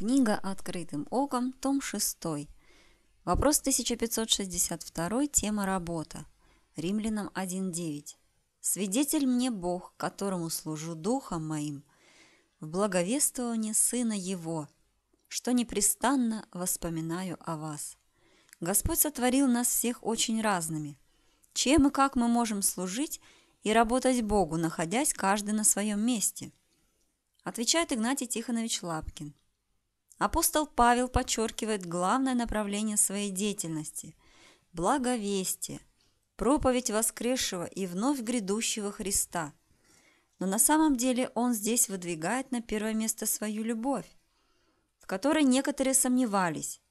Книга «Открытым оком», том 6. Вопрос 1562, тема «Работа». Римлянам 1.9. «Свидетель мне Бог, которому служу духом моим, в благовествовании Сына Его, что непрестанно воспоминаю о вас». Господь сотворил нас всех очень разными. Чем и как мы можем служить и работать Богу, находясь каждый на своем месте? Отвечает Игнатий Тихонович Лапкин. Апостол Павел подчеркивает главное направление своей деятельности – благовестие, проповедь воскресшего и вновь грядущего Христа. Но на самом деле он здесь выдвигает на первое место свою любовь, в которой некоторые сомневались.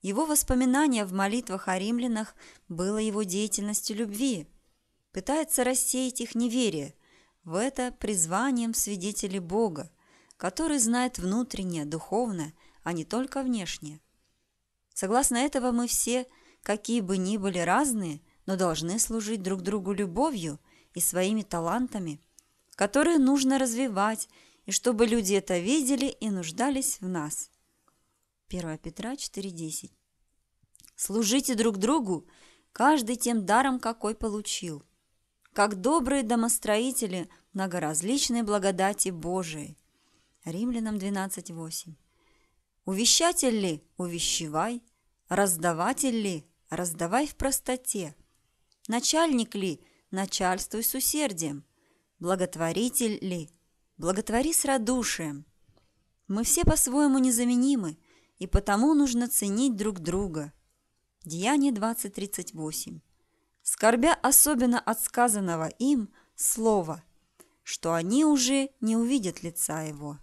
Его воспоминания в молитвах о римлянах было его деятельностью любви. Пытается рассеять их неверие в это призванием свидетелей Бога, который знает внутреннее, духовное, а не только внешне. Согласно этого мы все, какие бы ни были разные, но должны служить друг другу любовью и своими талантами, которые нужно развивать, и чтобы люди это видели и нуждались в нас. 1 Петра 4.10 Служите друг другу, каждый тем даром, какой получил, как добрые домостроители многоразличной благодати Божией. Римлянам 12.8 Увещатель ли – увещевай, раздаватель ли – раздавай в простоте, начальник ли – начальствуй с усердием, благотворитель ли – благотвори с радушием. Мы все по-своему незаменимы, и потому нужно ценить друг друга. Деяние 20.38. Скорбя особенно от сказанного им слова, что они уже не увидят лица его.